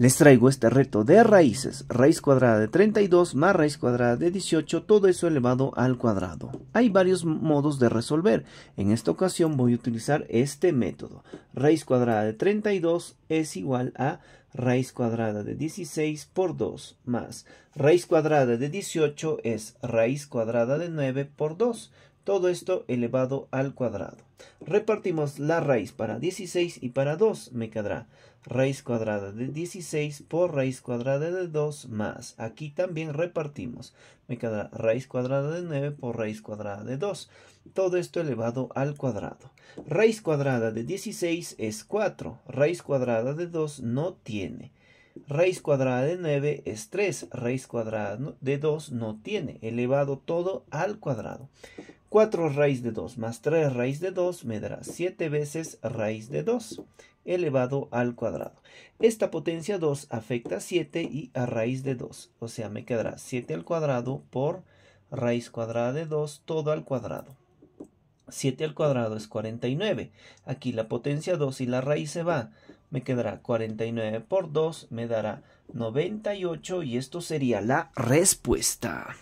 Les traigo este reto de raíces, raíz cuadrada de 32 más raíz cuadrada de 18, todo eso elevado al cuadrado. Hay varios modos de resolver, en esta ocasión voy a utilizar este método. Raíz cuadrada de 32 es igual a raíz cuadrada de 16 por 2 más raíz cuadrada de 18 es raíz cuadrada de 9 por 2 todo esto elevado al cuadrado. Repartimos la raíz para 16 y para 2 me quedará raíz cuadrada de 16 por raíz cuadrada de 2 más. Aquí también repartimos. Me quedará raíz cuadrada de 9 por raíz cuadrada de 2. Todo esto elevado al cuadrado. Raíz cuadrada de 16 es 4. Raíz cuadrada de 2 no tiene. Raíz cuadrada de 9 es 3. Raíz cuadrada de 2 no tiene. Elevado todo al cuadrado. 4 raíz de 2 más 3 raíz de 2 me dará 7 veces raíz de 2 elevado al cuadrado. Esta potencia 2 afecta a 7 y a raíz de 2. O sea, me quedará 7 al cuadrado por raíz cuadrada de 2 todo al cuadrado. 7 al cuadrado es 49. Aquí la potencia 2 y la raíz se va. Me quedará 49 por 2, me dará 98 y esto sería la respuesta.